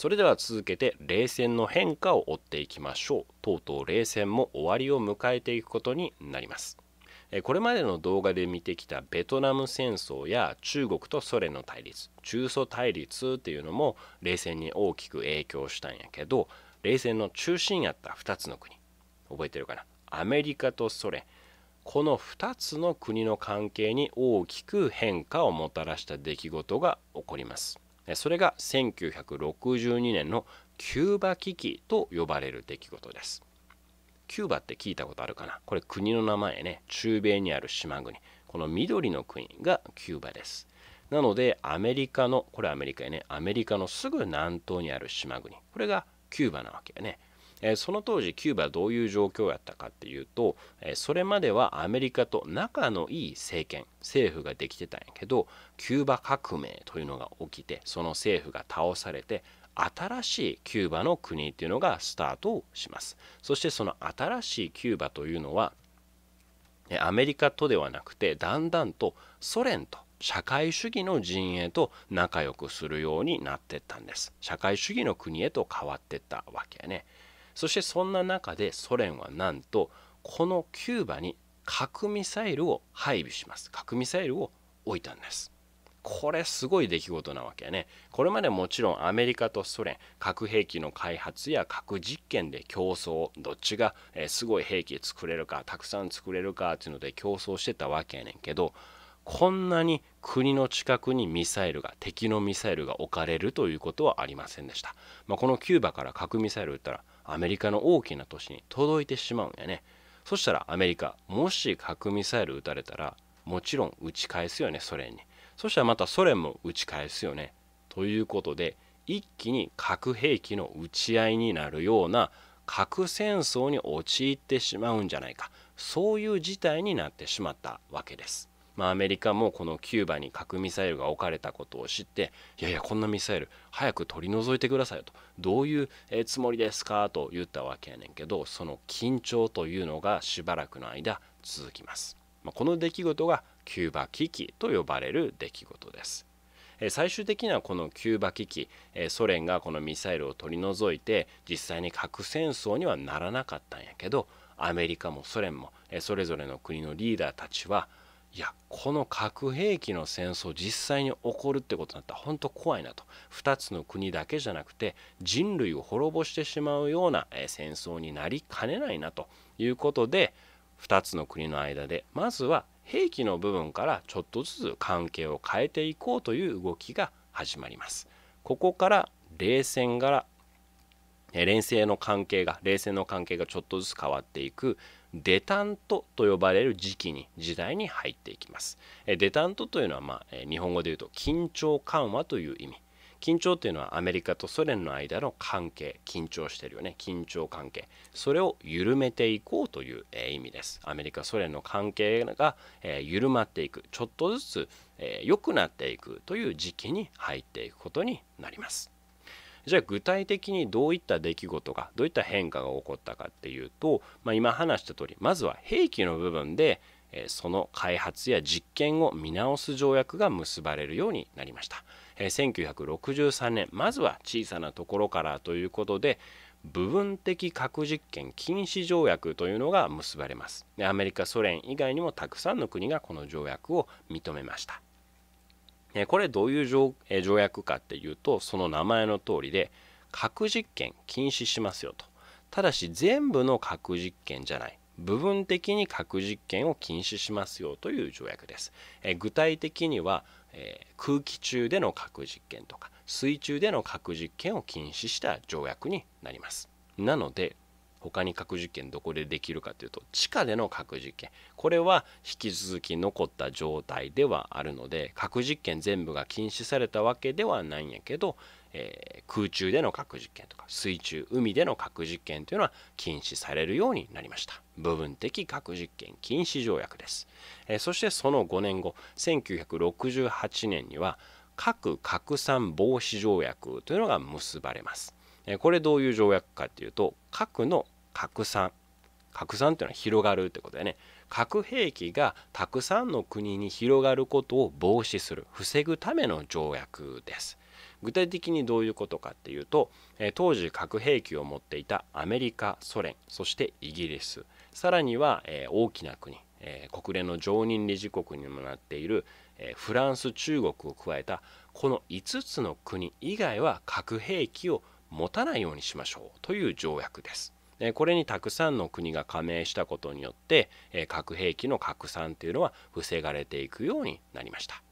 それでは続けて冷戦の変化を追っていきましょうとうとう冷戦も終わりを迎えていくことになりますこれまでの動画で見てきたベトナム戦争や中国とソ連の対立中ソ対立っていうのも冷戦に大きく影響したんやけど冷戦の中心やった2つの国覚えてるかなアメリカとソ連この2つの国の関係に大きく変化をもたらした出来事が起こりますそれが1962年のキューバ危機と呼ばれる出来事ですキューバって聞いたことあるかなこれ国の名前ね中米にある島国この緑の国がキューバですなのでアメリカのこれアメリカやねアメリカのすぐ南東にある島国これがキューバなわけやねえその当時キューバはどういう状況やったかっていうと、えそれまではアメリカと仲のいい政権政府ができてたんやけどキューバ革命というのが起きてその政府が倒されて新しいキューバの国っていうのがスタートをしますそしてその新しいキューバというのはアメリカとではなくてだんだんとソ連と社会主義の陣営と仲良くするようになってったんです社会主義の国へと変わってったわけやねそしてそんな中でソ連はなんとこのキューバに核ミサイルを配備します核ミサイルを置いたんですこれすごい出来事なわけねこれまでもちろんアメリカとソ連核兵器の開発や核実験で競争どっちがすごい兵器作れるかたくさん作れるかっていうので競争してたわけやねんけどこんなに国の近くにミサイルが敵のミサイルが置かれるということはありませんでした、まあ、このキューバから核ミサイル撃ったらアメリカの大きな都市に届いてしまうんやねそしたらアメリカもし核ミサイル撃たれたらもちろん撃ち返すよねソ連にそしたらまたソ連も撃ち返すよねということで一気に核兵器の打ち合いになるような核戦争に陥ってしまうんじゃないかそういう事態になってしまったわけです。まあ、アメリカもこのキューバに核ミサイルが置かれたことを知っていやいやこんなミサイル早く取り除いてくださいとどういうつもりですかと言ったわけやねんけどその緊張というのがしばらくの間続きます、まあ、この出来事がキューバ危機と呼ばれる出来事です最終的にはこのキューバ危機ソ連がこのミサイルを取り除いて実際に核戦争にはならなかったんやけどアメリカもソ連もそれぞれの国のリーダーたちはいやこの核兵器の戦争実際に起こるってことになったら本当怖いなと2つの国だけじゃなくて人類を滅ぼしてしまうような戦争になりかねないなということで2つの国の間でまずは兵器の部分からちょっとずつ関係を変えていこうという動きが始まります。ここから冷戦から冷戦の関係が冷戦の関係がちょっとずつ変わっていくデタントと呼ばれる時期に時代に入っていきますデタントというのは、まあ、日本語で言うと緊張緩和という意味緊張というのはアメリカとソ連の間の関係緊張してるよね緊張関係それを緩めていこうという、え意味ですアメリカソ連の関係が、え緩まっていくちょっとずつ良、えくなっていくという時期に入っていくことになりますじゃあ具体的にどういった出来事がどういった変化が起こったかっていうと、まあ、今話した通りまずは兵器の部分でその開発や実験を見直す条約が結ばれるようになりました。1963年まずは小さなところからということで部分的核実験禁止条約というのが結ばれますアメリカソ連以外にもたくさんの国がこの条約を認めましたえこれどういう条,、え条約かっていうとその名前の通りで核実験禁止しますよとただし全部の核実験じゃない部分的に核実験を禁止しますよという条約です、え具体的には、え空気中での核実験とか水中での核実験を禁止した条約になりますなので他に核実験どこでできるかというと地下での核実験これは引き続き残った状態ではあるので核実験全部が禁止されたわけではないんやけど、えー、空中での核実験とか水中海での核実験というのは禁止されるようになりました部分的核実験禁止条約です、えー、そしてその5年後1968年には核拡散防止条約というのが結ばれますこれどういう条約かというと核の拡散拡散というのは広がるってことだよね核兵器がたくさんの国に広がることを防止する防ぐための条約です具体的にどういうことかっていうと当時核兵器を持っていたアメリカソ連そしてイギリスさらには大きな国国連の常任理事国にもなっているフランス中国を加えたこの5つの国以外は核兵器を持たないようにしましょうという条約です。これにたくさんの国が加盟したことによって核兵器の拡散というのは防がれていくようになりました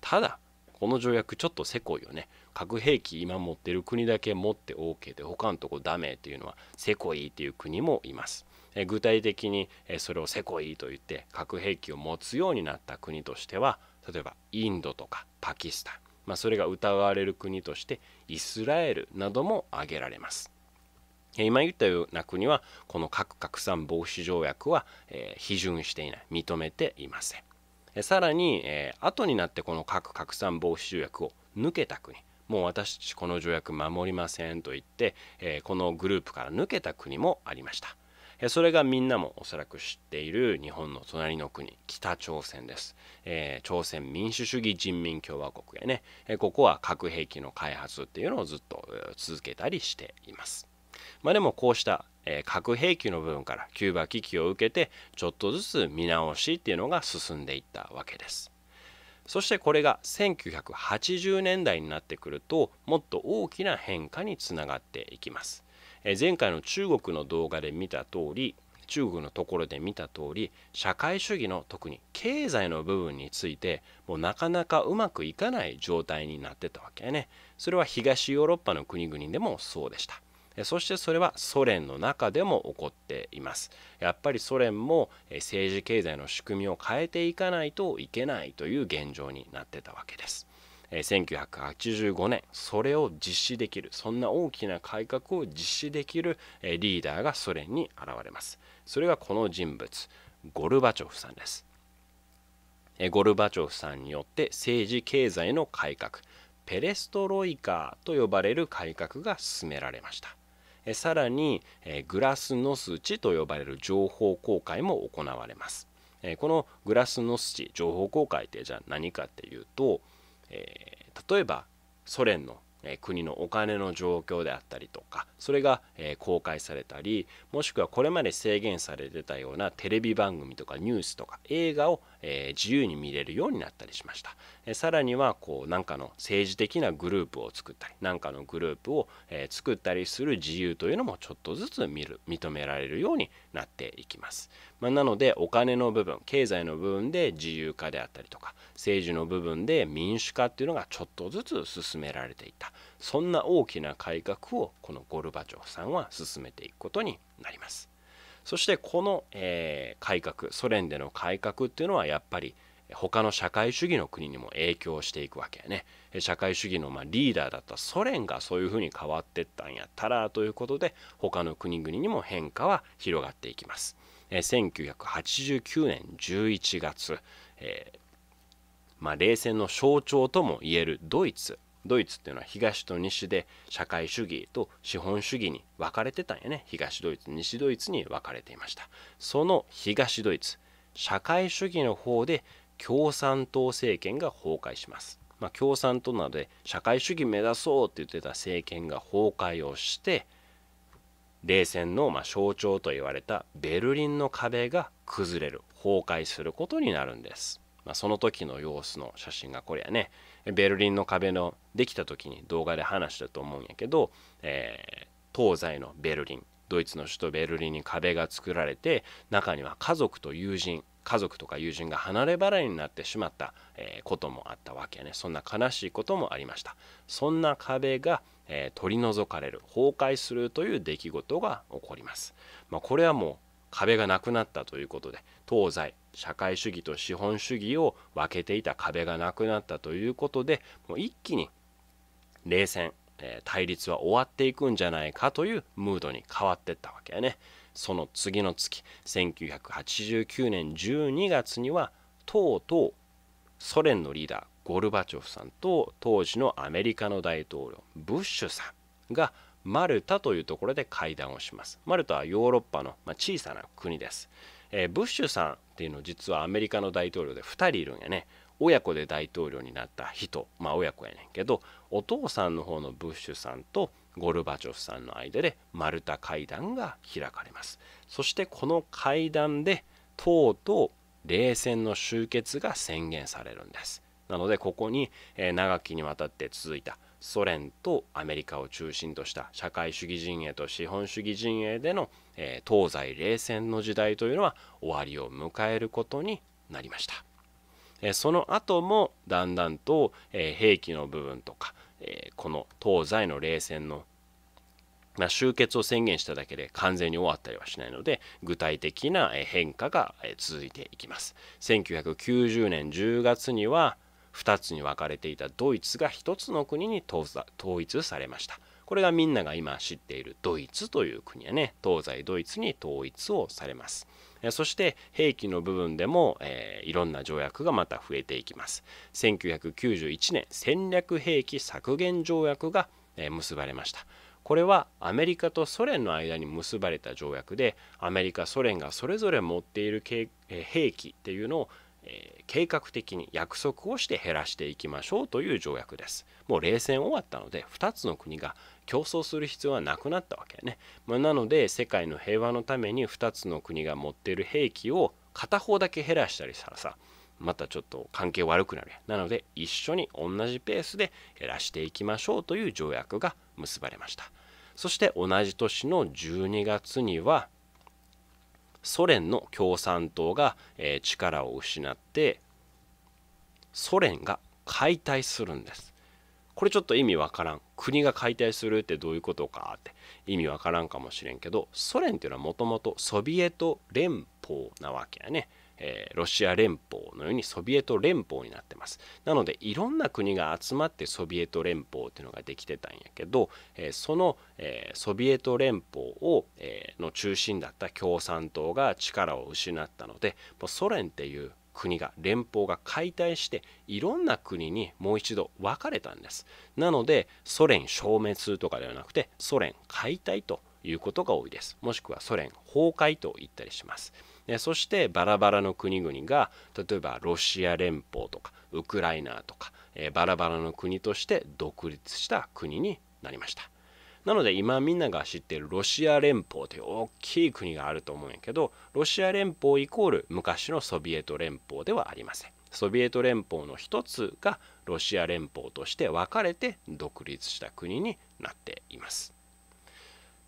ただこの条約ちょっとせこいよね核兵器今持ってる国だけ持って OK で他のとこダメっていうのはせこいっていう国もいます具体的にそれをせこいと言って核兵器を持つようになった国としては例えばインドとかパキスタン、まあ、それが疑われる国としてイスラエルなども挙げられます今言ったような国はこの核拡散防止条約は、批准していない認めていませんさらに、後になってこの核拡散防止条約を抜けた国もう私たちこの条約守りませんと言って、このグループから抜けた国もありましたそれがみんなもおそらく知っている日本の隣の国北朝鮮です、朝鮮民主主義人民共和国やね、ここは核兵器の開発っていうのをずっと続けたりしていますまあ、でもこうした、え核兵器の部分からキューバ危機を受けてちょっとずつ見直しっていうのが進んでいったわけです。そしてこれが1980年代になってくるともっと大きな変化につながっていきます。え前回の中国の動画で見た通り中国のところで見た通り社会主義の特に経済の部分についてもうなかなかうまくいかない状態になってたわけねそれは東ヨーロッパの国々でもそうでしたそしてそれはソ連の中でも起こっていますやっぱりソ連も政治経済の仕組みを変えていかないといけないという現状になってたわけです1985年それを実施できるそんな大きな改革を実施できるリーダーがソ連に現れますそれがこの人物ゴルバチョフさんですゴルバチョフさんによって政治経済の改革ペレストロイカと呼ばれる改革が進められましたさらにグラスノス値と呼ばれる情報公開も行われますこのグラスノス値情報公開ってじゃあ何かっていうと例えばソ連のえ国のお金の状況であったりとかそれが、え公開されたりもしくはこれまで制限されてたようなテレビ番組とかニュースとか映画を、え自由に見れるようになったりしました、えさらにはこうなんかの政治的なグループを作ったりなんかのグループを、え作ったりする自由というのもちょっとずつ見る認められるようになっていきますまあ、なのでお金の部分経済の部分で自由化であったりとか政治の部分で民主化っていうのがちょっとずつ進められていたそんな大きな改革をこのゴルバチョフさんは進めていくことになりますそしてこの、えー、改革ソ連での改革っていうのはやっぱり他の社会主義の国にも影響していくわけやね社会主義のまリーダーだったソ連がそういうふうに変わってったんやったらということで他の国々にも変化は広がっていきますえ1989年11月、えーまあ、冷戦の象徴ともいえるドイツドイツっていうのは東と西で社会主義と資本主義に分かれてたんやね東ドイツ西ドイツに分かれていましたその東ドイツ社会主義の方で共産党政権が崩壊します、まあ、共産党などで社会主義目指そうって言ってた政権が崩壊をして冷戦のま象徴と言われたベルリンの壁が崩れる崩壊することになるんです、まあ、その時の様子の写真がこれやねベルリンの壁のできた時に動画で話したと思うんやけど、えー、東西のベルリンドイツの首都ベルリンに壁が作られて中には家族と友人家族とか友人が離れ離れになってしまった、えこともあったわけねそんな悲しいこともありましたそんな壁が、え取り除かれる崩壊するという出来事が起こります、まあ、これはもう壁がなくなったということで東西社会主義と資本主義を分けていた壁がなくなったということでもう一気に冷戦え対立は終わっていくんじゃないかというムードに変わってったわけやね。その次の月1989年12月にはとうとうソ連のリーダーゴルバチョフさんと当時のアメリカの大統領ブッシュさんがマルタというところで会談をします。マルタはヨーロッパの、ま小さな国です。えー、ブッシュさんっていうの実はアメリカの大統領で2人いるんやね。親子で大統領になった人まあ親子やねんけどお父さんの方のブッシュさんとゴルバチョフさんの間でマルタ会談が開かれますそしてこの会談でとうとう冷戦の終結が宣言されるんですなのでここに長きにわたって続いたソ連とアメリカを中心とした社会主義陣営と資本主義陣営での東西冷戦の時代というのは終わりを迎えることになりました。その後もだんだんと兵器の部分とかこの東西の冷戦の終結を宣言しただけで完全に終わったりはしないので具体的な変化が続いていきます1990年10月には2つに分かれていたドイツが1つの国に統一されましたこれがみんなが今知っているドイツという国やね東西ドイツに統一をされますそして兵器の部分でも、えー、いろんな条約がまた増えていきます1991年戦略兵器削減条約が、えー、結ばれましたこれはアメリカとソ連の間に結ばれた条約でアメリカソ連がそれぞれ持っている兵器っていうのをえ計画的に約束をして減らしていきましょうという条約です。もう冷戦終わったので2つの国が競争する必要はなくなったわけね。まあ、なので世界の平和のために2つの国が持っている兵器を片方だけ減らしたりしたらさまたちょっと関係悪くなるやなので一緒に同じペースで減らしていきましょうという条約が結ばれましたそして同じ年の12月にはソ連の共産党が、え力を失ってソ連が解体するんですこれちょっと意味わからん国が解体するってどういうことかって意味わからんかもしれんけどソ連っていうのはもともとソビエト連邦なわけやね。えー、ロシア連邦のようにソビエト連邦になってますなのでいろんな国が集まってソビエト連邦っていうのができてたんやけど、えー、その、えー、ソビエト連邦を、えの中心だった共産党が力を失ったのでもうソ連っていう国が連邦が解体していろんな国にもう一度分かれたんですなのでソ連消滅とかではなくてソ連解体ということが多いですもしくはソ連崩壊と言ったりしますそしてバラバラの国々が例えばロシア連邦とかウクライナとか、えバラバラの国として独立した国になりましたなので今みんなが知ってるロシア連邦という大きい国があると思うんやけどロシア連邦イコール昔のソビエト連邦ではありませんソビエト連邦の一つがロシア連邦として分かれて独立した国になっています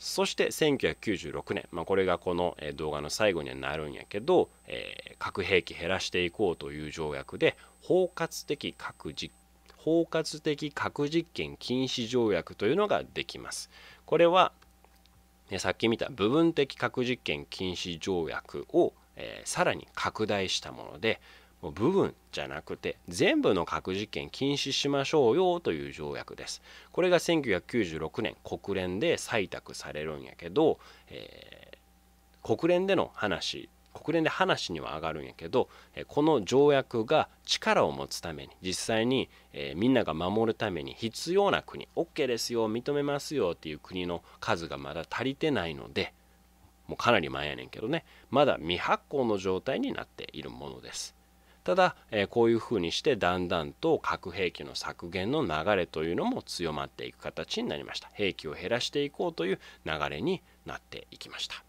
そして1996年、まあ、これがこの動画の最後にはなるんやけど、えー、核兵器減らしていこうという条約で包括的核実包括的核実験禁止条約というのができます。これは、ね、さっき見た部分的核実験禁止条約を、えー、さらに拡大したもので部分じゃなくて全部の核実験禁止しましょうよという条約です。これが1996年国連で採択されるんやけど、えー、国連での話国連で話には上がるんやけどこの条約が力を持つために実際に、えー、みんなが守るために必要な国 OK ですよ認めますよっていう国の数がまだ足りてないのでもうかなり前やねんけどねまだ未発行の状態になっているものです。ただ、えこういうふうにしてだんだんと核兵器の削減の流れというのも強まっていく形になりました兵器を減らしていこうという流れになっていきました。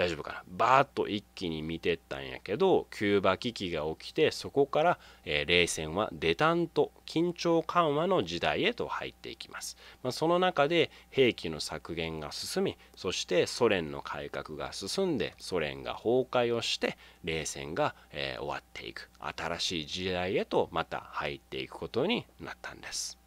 大丈夫かなバーッと一気に見てったんやけどキューバ危機が起きてそこから、えー、冷戦はデタント緊張緩和の時代へと入っていきます、まあ、その中で兵器の削減が進みそしてソ連の改革が進んでソ連が崩壊をして冷戦が、えー、終わっていく新しい時代へとまた入っていくことになったんです